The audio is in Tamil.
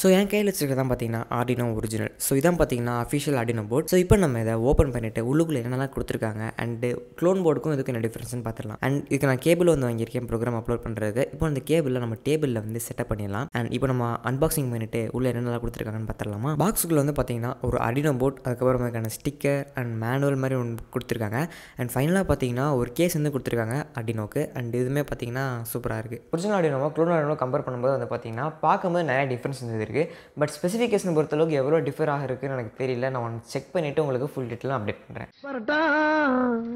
ஸோ என் கையில் வச்சுருக்கதான் பார்த்தீங்கன்னா ஆடினோ ஒரிஜினல் ஸோ இதான் பார்த்தீங்கன்னா அஃபிஷியல் ஆடினோ போர்ட் ஸோ இப்போ நம்ம இதை ஓப்பன் பண்ணிட்டு உள்ளுக்குள்ளே என்னெல்லாம் கொடுத்துருக்காங்க அண்டு க்ளோன் போர்டுக்கும் இதுக்கு என்ன டிஃப்ரென்ஸ் பார்த்துலாம் அண்ட் இதுக்கு நான் கேபிள் வந்து வாங்கியிருக்கேன் ப்ரோக்ராம் அப்லோட் பண்ணுறதுக்கு இப்போ அந்த கேபிளில் நம்ம டேபிளில் வந்து செட்டப் பண்ணிடலாம் அண்ட் இப்போ நம்ம அன்பாக்சிங் பண்ணிட்டு உள்ளே என்னென்னலாம் கொடுத்துருக்காங்கன்னு பார்த்துடலாமா பாக்ஸுக்குள்ளே வந்து பார்த்தீங்கன்னா ஒரு அடினோ போர்ட் அதுக்கப்புறம் அதுக்கான ஸ்டிக்கர் அண்ட் மேனுவல் மாதிரி ஒன்று கொடுத்துருக்காங்க அண்ட் ஃபைனலாக பார்த்தீங்கன்னா ஒரு கேஸ் வந்து கொடுத்துருக்காங்க அடினோக்கு அண்ட் இதுவுமே பார்த்தீங்கன்னா சூப்பராக இருக்குது ஒரிஜினல் அடினோவோ க்ளோன் அடினோ கம்பேர் பண்ணும்போது வந்து பார்த்தீங்கன்னா பார்க்கும்போது நிறைய டிஃப்ரென்ஸ் இருந்தது சொல்லியிருக்கு பட் ஸ்பெசிஃபிகேஷன் பொறுத்தளவுக்கு எவ்வளோ டிஃபர் ஆகிருக்குன்னு எனக்கு தெரியல நான் செக் பண்ணிவிட்டு உங்களுக்கு ஃபுல் டீட்டெயில் அப்டேட் பண்ணுறேன்